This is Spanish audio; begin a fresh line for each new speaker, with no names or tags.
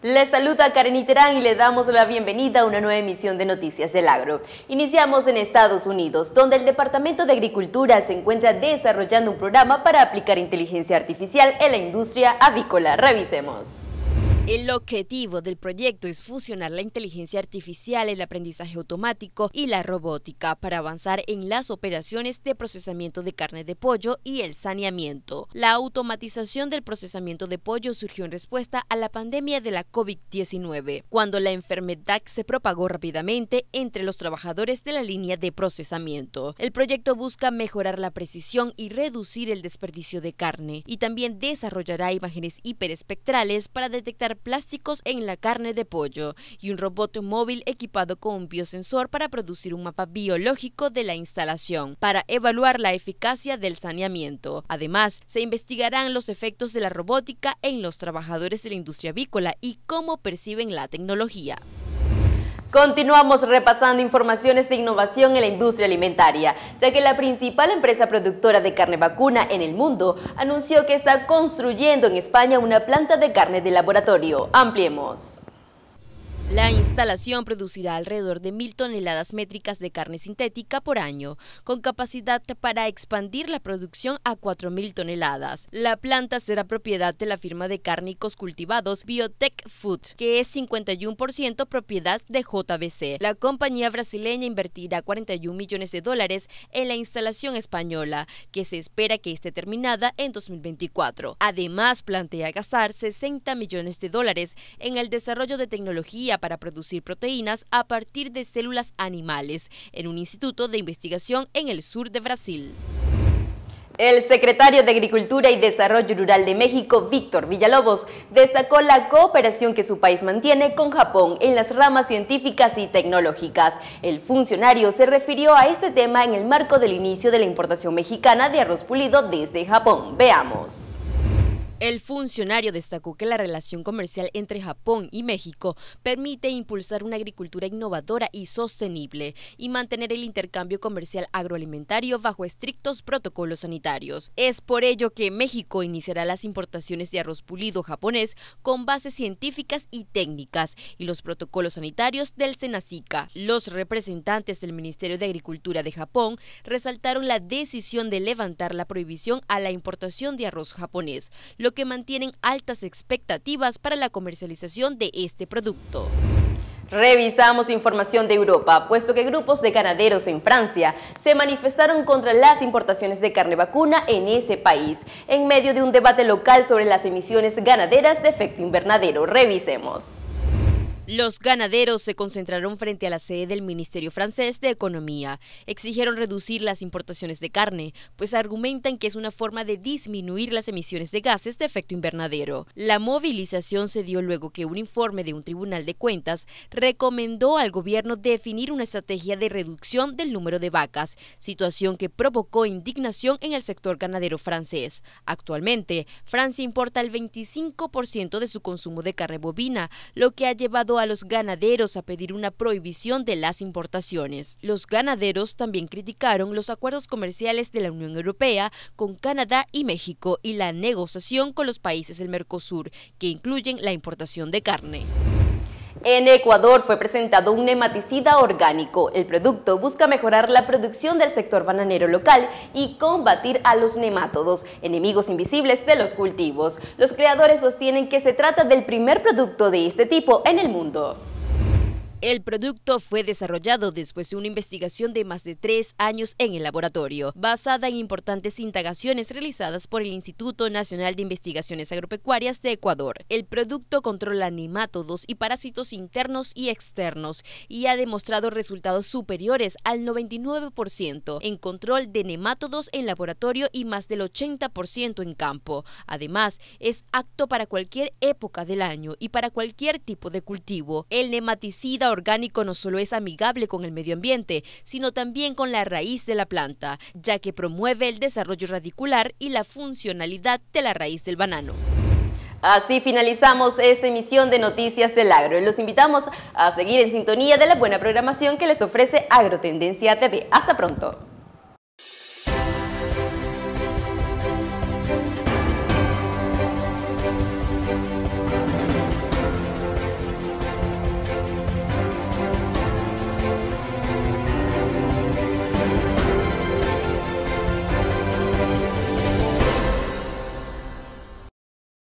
Les saluda Karen Iterán y le damos la bienvenida a una nueva emisión de Noticias del Agro. Iniciamos en Estados Unidos, donde el Departamento de Agricultura se encuentra desarrollando un programa para aplicar inteligencia artificial en la industria avícola. Revisemos. El objetivo del proyecto es fusionar la inteligencia artificial, el aprendizaje automático y la robótica para avanzar en las operaciones de procesamiento de carne de pollo y el saneamiento. La automatización del procesamiento de pollo surgió en respuesta a la pandemia de la COVID-19, cuando la enfermedad se propagó rápidamente entre los trabajadores de la línea de procesamiento. El proyecto busca mejorar la precisión y reducir el desperdicio de carne y también desarrollará imágenes hiperespectrales para detectar plásticos en la carne de pollo y un robot móvil equipado con un biosensor para producir un mapa biológico de la instalación para evaluar la eficacia del saneamiento. Además, se investigarán los efectos de la robótica en los trabajadores de la industria avícola y cómo perciben la tecnología. Continuamos repasando informaciones de innovación en la industria alimentaria, ya que la principal empresa productora de carne vacuna en el mundo anunció que está construyendo en España una planta de carne de laboratorio. Ampliemos. La instalación producirá alrededor de mil toneladas métricas de carne sintética por año, con capacidad para expandir la producción a 4.000 toneladas. La planta será propiedad de la firma de cárnicos cultivados Biotech Food, que es 51% propiedad de JBC. La compañía brasileña invertirá 41 millones de dólares en la instalación española, que se espera que esté terminada en 2024. Además, plantea gastar 60 millones de dólares en el desarrollo de tecnología para producir proteínas a partir de células animales en un instituto de investigación en el sur de Brasil. El secretario de Agricultura y Desarrollo Rural de México, Víctor Villalobos, destacó la cooperación que su país mantiene con Japón en las ramas científicas y tecnológicas. El funcionario se refirió a este tema en el marco del inicio de la importación mexicana de arroz pulido desde Japón. Veamos. El funcionario destacó que la relación comercial entre Japón y México permite impulsar una agricultura innovadora y sostenible y mantener el intercambio comercial agroalimentario bajo estrictos protocolos sanitarios. Es por ello que México iniciará las importaciones de arroz pulido japonés con bases científicas y técnicas y los protocolos sanitarios del Senacica. Los representantes del Ministerio de Agricultura de Japón resaltaron la decisión de levantar la prohibición a la importación de arroz japonés que mantienen altas expectativas para la comercialización de este producto. Revisamos información de Europa, puesto que grupos de ganaderos en Francia se manifestaron contra las importaciones de carne vacuna en ese país, en medio de un debate local sobre las emisiones ganaderas de efecto invernadero. Revisemos. Los ganaderos se concentraron frente a la sede del Ministerio francés de Economía. Exigieron reducir las importaciones de carne, pues argumentan que es una forma de disminuir las emisiones de gases de efecto invernadero. La movilización se dio luego que un informe de un tribunal de cuentas recomendó al gobierno definir una estrategia de reducción del número de vacas, situación que provocó indignación en el sector ganadero francés. Actualmente, Francia importa el 25% de su consumo de carne bovina, lo que ha llevado a los ganaderos a pedir una prohibición de las importaciones. Los ganaderos también criticaron los acuerdos comerciales de la Unión Europea con Canadá y México y la negociación con los países del Mercosur, que incluyen la importación de carne. En Ecuador fue presentado un nematicida orgánico. El producto busca mejorar la producción del sector bananero local y combatir a los nemátodos, enemigos invisibles de los cultivos. Los creadores sostienen que se trata del primer producto de este tipo en el mundo. El producto fue desarrollado después de una investigación de más de tres años en el laboratorio, basada en importantes indagaciones realizadas por el Instituto Nacional de Investigaciones Agropecuarias de Ecuador. El producto controla nemátodos y parásitos internos y externos y ha demostrado resultados superiores al 99% en control de nematodos en laboratorio y más del 80% en campo. Además, es apto para cualquier época del año y para cualquier tipo de cultivo. El nematicida orgánico no solo es amigable con el medio ambiente, sino también con la raíz de la planta, ya que promueve el desarrollo radicular y la funcionalidad de la raíz del banano. Así finalizamos esta emisión de Noticias del Agro. Los invitamos a seguir en sintonía de la buena programación que les ofrece Agrotendencia TV. Hasta pronto.